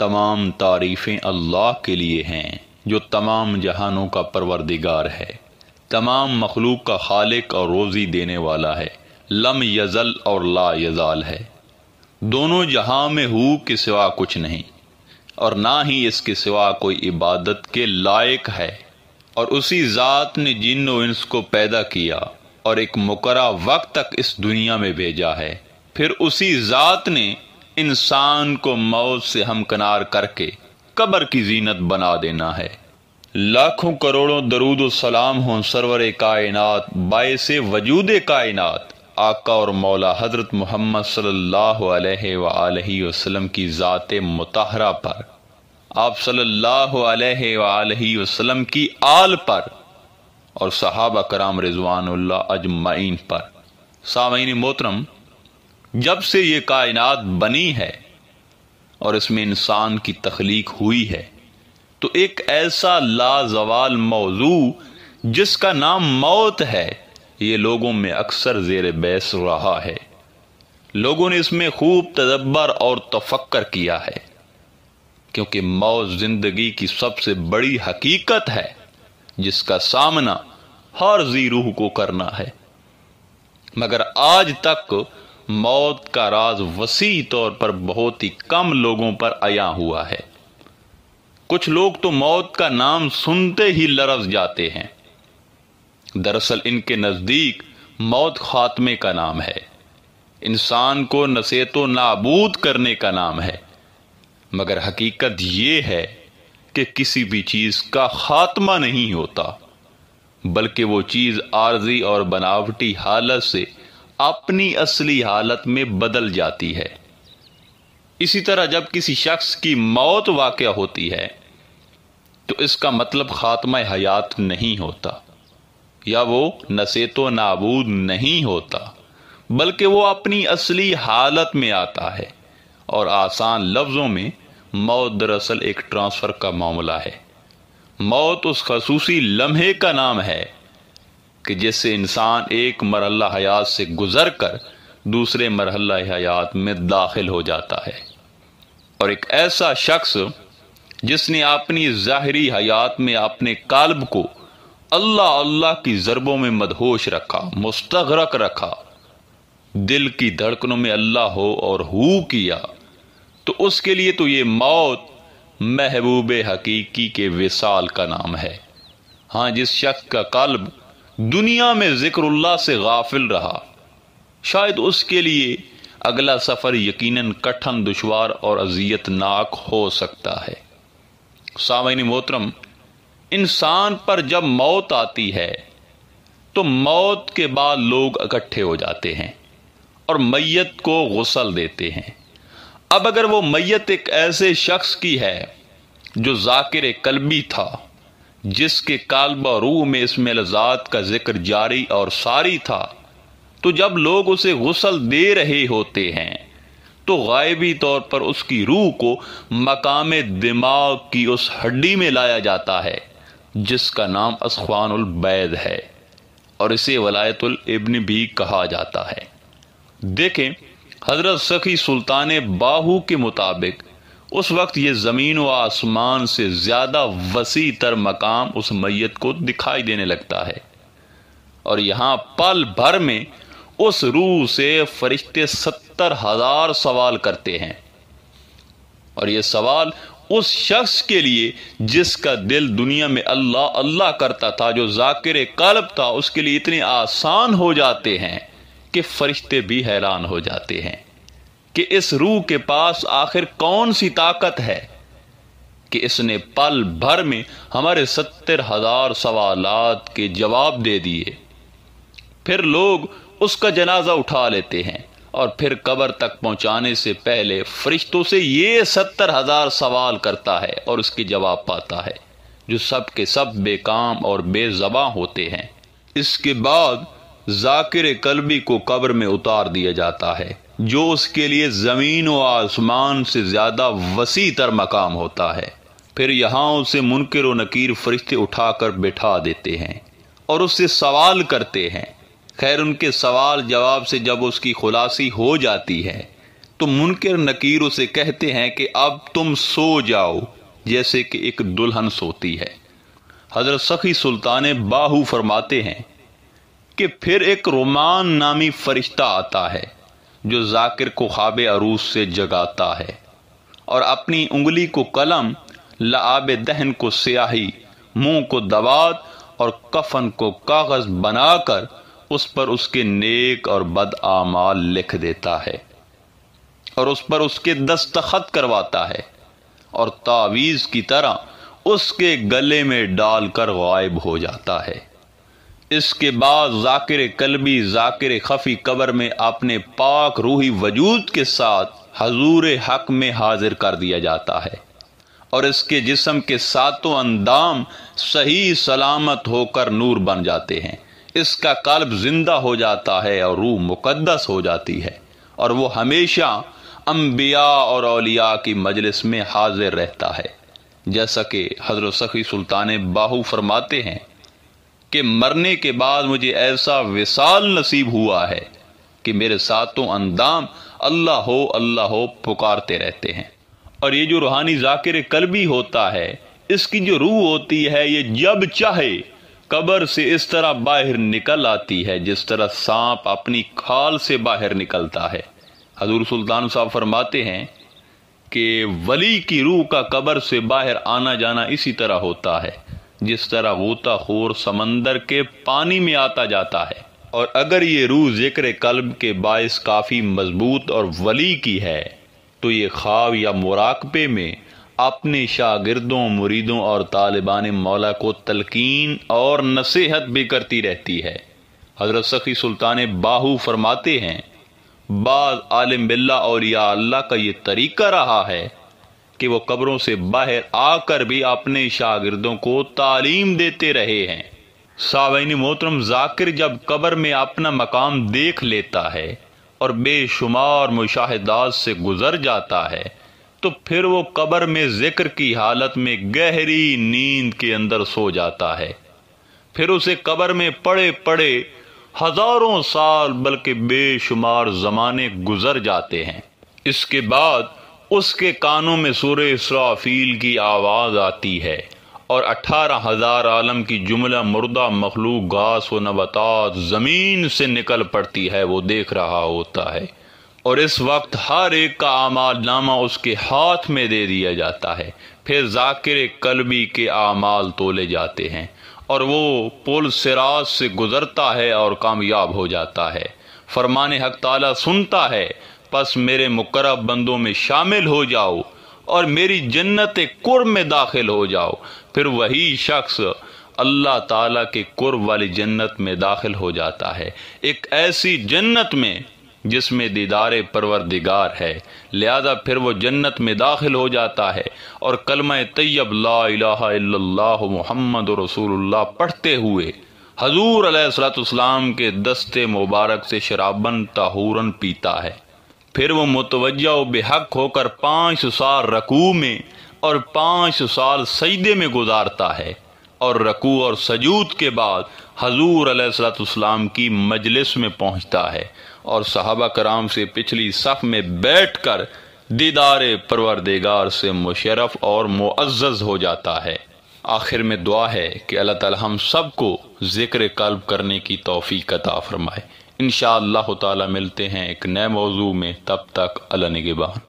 तमाम तारीफ़ें अल्लाह के लिए हैं जो तमाम जहानों का परवरदिगार है तमाम मखलूक का खालिक और रोज़ी देने वाला है लम यज़ल और ला यज़ाल है दोनों जहां में हु के सिवा कुछ नहीं और ना ही इसके सिवा कोई इबादत के लायक है और उसी ज़ात ने जिन इंस को पैदा किया और एक मुकरा वक्त तक इस दुनिया में भेजा है फिर उसी ज़ात ने इंसान को मौत से हमकनार करके कबर की जीनत बना देना है लाखों करोड़ों दरूद सलाम हों सरवर कायनात बायस वजूद कायनात आका और मौला हजरत मोहम्मद सल्लल्लाहु की ज़ात मतहरा पर आप सल्लल्लाहु की आल पर और सहाबा कराम रिजवान अजमाइन पर सामीन मोहतरम जब से ये कायनात बनी है और इसमें इंसान की तखलीक हुई है तो एक ऐसा लाजवाल मौजू जिसका नाम मौत है ये लोगों में अक्सर जेर बैस रहा है लोगों ने इसमें खूब तदब्बर और तफक्कर किया है क्योंकि मौत जिंदगी की सबसे बड़ी हकीकत है जिसका सामना हर जी रूह को करना है मगर आज तक मौत का राज वसी तौर पर बहुत ही कम लोगों पर आया हुआ है कुछ लोग तो मौत का नाम सुनते ही लरस जाते हैं दरअसल इनके नज़दीक मौत खात्मे का नाम है इंसान को नसेतो नाबूद करने का नाम है मगर हकीकत यह है कि किसी भी चीज़ का खात्मा नहीं होता बल्कि वो चीज़ आर्जी और बनावटी हालत से अपनी असली हालत में बदल जाती है इसी तरह जब किसी शख्स की मौत वाक़ होती है तो इसका मतलब ख़ात्मा हयात नहीं होता या वो नसेतो नाबूद नहीं होता बल्कि वो अपनी असली हालत में आता है और आसान लफ्ज़ों में मौत दरअसल एक ट्रांसफ़र का मामला है मौत उस खसूसी लम्हे का नाम है कि जिससे इंसान एक मरहला हयात से गुजर कर दूसरे मरहला हयात में दाखिल हो जाता है और एक ऐसा शख्स जिसने अपनी ज़ाहरी हयात में अपने कालब को अल्लाह अल्लाह की ज़रबों में मदहोश रखा मुस्तरक रखा दिल की धड़कनों में अल्लाह हो और हु किया तो उसके लिए तो ये मौत महबूब हकीकी के विसाल का नाम है हाँ जिस शख्स का कल्ब दुनिया में जिक्रल्ला से गाफिल रहा शायद उसके लिए अगला सफ़र यकीनन कठिन दुशवार और अजियतनाक हो सकता है सामिन मोहतरम इंसान पर जब मौत आती है तो मौत के बाद लोग इकट्ठे हो जाते हैं और मैयत को गुसल देते हैं अब अगर वो मैयत एक ऐसे शख्स की है जो जाकिर कलबी था जिसके कालब रूह में इसमें लजात का जिक्र जारी और सारी था तो जब लोग उसे गुसल दे रहे होते हैं तो गायबी तौर पर उसकी रूह को मकाम दिमाग की उस हड्डी में लाया जाता है जिसका नाम बैद है और इसे वलायतुल इब्न भी कहा जाता है देखें हजरत सखी सुल्तान बाहू के मुताबिक उस वक्त ये ज़मीन व आसमान से ज़्यादा वसी तर मकाम उस मैत को दिखाई देने लगता है और यहां पल भर में उस रूह से फरिश्ते सत्तर हजार सवाल करते हैं और ये सवाल उस शख्स के लिए जिसका दिल दुनिया में अल्लाह अल्लाह करता था जो जाकिर कल्ब था उसके लिए इतने आसान हो जाते हैं कि फरिश्ते भी हैरान हो जाते हैं कि इस रूह के पास आखिर कौन सी ताकत है कि इसने पल भर में हमारे सत्तर हजार सवाल के जवाब दे दिए फिर लोग उसका जनाजा उठा लेते हैं और फिर कबर तक पहुंचाने से पहले फरिश्तों से ये सत्तर हजार सवाल करता है और उसके जवाब पाता है जो सब के सब बेकाम और बेजबा होते हैं इसके बाद जाकिर कलबी को कब्र में उतार दिया जाता है जो उसके लिए ज़मीन व आसमान से ज़्यादा वसी तर मकाम होता है फिर यहाँ उसे मुनकर व नकीर फरिश्ते उठाकर बिठा देते हैं और उससे सवाल करते हैं खैर उनके सवाल जवाब से जब उसकी खुलासी हो जाती है तो मुनकर नकीर उसे कहते हैं कि अब तुम सो जाओ जैसे कि एक दुल्हन सोती है हजरत सखी सुल्तान बाहू फरमाते हैं कि फिर एक रोमान नामी फरिश्ता आता है जो जाकिर को ख्वाब अरूस से जगाता है और अपनी उंगली को कलम लाब दहन को स्याही मुंह को दवात और कफन को कागज बनाकर उस पर उसके नेक और बद आमाल लिख देता है और उस पर उसके दस्तखत करवाता है और तावीज़ की तरह उसके गले में डालकर गायब हो जाता है इसके बाद जाकिर कलबी जाकिर खफी कबर में अपने पाक रूही वजूद के साथ हजूर हक में हाजिर कर दिया जाता है और इसके जिसम के सातों अंदाम सही सलामत होकर नूर बन जाते हैं इसका कल्ब जिंदा हो जाता है और रूह मुक़दस हो जाती है और वो हमेशा अम्बिया और अलिया की मजलिस में हाजिर रहता है जैसा कि हजरत सखी सुल्तान बाहू फरमाते हैं कि मरने के बाद मुझे ऐसा विशाल नसीब हुआ है कि मेरे सातों अंदाम अल्लाह हो अल्लाह हो पुकारते रहते हैं और ये जो रूहानी जाकिर कलबी होता है इसकी जो रूह होती है ये जब चाहे कबर से इस तरह बाहर निकल आती है जिस तरह सांप अपनी खाल से बाहर निकलता है हजूर सुल्तान साहब फरमाते हैं कि वली की रूह का कब्र से बाहर आना जाना इसी तरह होता है जिस तरह खोर समंदर के पानी में आता जाता है और अगर ये रूह जिक्र कल्ब के बायस काफ़ी मजबूत और वली की है तो ये ख्वाब या मुराकबे में अपने शागिर्दों मुरीदों और तालिबान मौला को तलकीन और नसीहत भी करती रहती है हज़रत सखी सुल्तान बाहू फरमाते हैं बाद आलिम बिल्ला और या अल्लाह का ये तरीका रहा है कि वो कब्रों से बाहर आकर भी अपने शागिर्दों को तालीम देते रहे हैं सावैन मोहतरम जाकिर जब कब्र में अपना मकाम देख लेता है और बेशुमार मुशाहदात से गुजर जाता है तो फिर वो कब्र में जिक्र की हालत में गहरी नींद के अंदर सो जाता है फिर उसे कब्र में पड़े पड़े हजारों साल बल्कि बेशुमार जमाने गुजर जाते हैं इसके बाद उसके कानों में सुर इसराफील की आवाज़ आती है और अठारह हज़ार आलम की जुमला मुर्दा मखलूक घास व नबतात ज़मीन से निकल पड़ती है वो देख रहा होता है और इस वक्त हर एक का आमाल नामा उसके हाथ में दे दिया जाता है फिर जाकिर कलबी के आमाल तोले जाते हैं और वो पुल सिराज से गुज़रता है और कामयाब हो जाता है फरमान हक ताला सुनता है पस मेरे मुकरब बंदों में शामिल हो जाओ और मेरी जन्नत कुर्ब में दाखिल हो जाओ फिर वही शख्स अल्लाह ताला के कुर्ब वाली जन्नत में दाखिल हो जाता है एक ऐसी जन्नत में जिसमें दीदार परवरदिगार है लिहाजा फिर वो जन्नत में दाखिल हो जाता है और कलम तैयब ला मोहम्मद रसूल पढ़ते हुए हजूर अलैहिस्सलाम के दस्ते मुबारक से शराबन ताहूरन पीता है फिर वो मुतवजा बेहक होकर पाँच साल रकू में और पाँच साल सईदे में गुजारता है और रकू और सजूद के बाद हजूर सलाम की मजलिस में पहुंचता है और साहबा कराम से पिछली सफ़ में बैठ कर दीदार परवरदेगार से मुशरफ और मुआज़ हो जाता है आखिर में दुआ है कि अल्लाह ताला हम सबको जिक्र कल्ब करने की तोफ़ी कता फरमाए इन ताला मिलते हैं एक नए मौजू में तब तक अल्लाह निगेबान